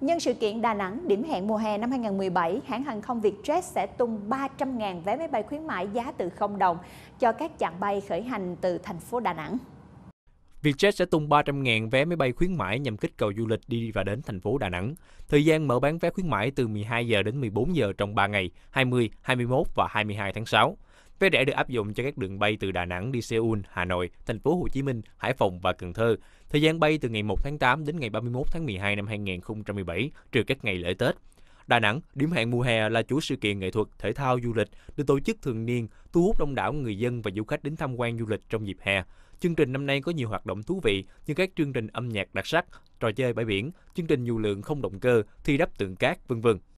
Nhân sự kiện Đà Nẵng điểm hẹn mùa hè năm 2017, hãng hàng không Vietjet sẽ tung 300.000 vé máy bay khuyến mãi giá từ 0 đồng cho các chặng bay khởi hành từ thành phố Đà Nẵng. Vietjet sẽ tung 300.000 vé máy bay khuyến mãi nhằm kích cầu du lịch đi và đến thành phố Đà Nẵng. Thời gian mở bán vé khuyến mãi từ 12 giờ đến 14 giờ trong 3 ngày, 20, 21 và 22 tháng 6. Vé rẻ được áp dụng cho các đường bay từ Đà Nẵng đi Seoul, Hà Nội, thành phố Hồ Chí Minh, Hải Phòng và Cần Thơ. Thời gian bay từ ngày 1 tháng 8 đến ngày 31 tháng 12 năm 2017, trừ các ngày lễ Tết. Đà Nẵng, điểm hẹn mùa hè là chủ sự kiện nghệ thuật, thể thao, du lịch được tổ chức thường niên, thu hút đông đảo người dân và du khách đến tham quan du lịch trong dịp hè. Chương trình năm nay có nhiều hoạt động thú vị như các chương trình âm nhạc đặc sắc, trò chơi bãi biển, chương trình dù lượng không động cơ, thi đắp tượng cát, vân vân.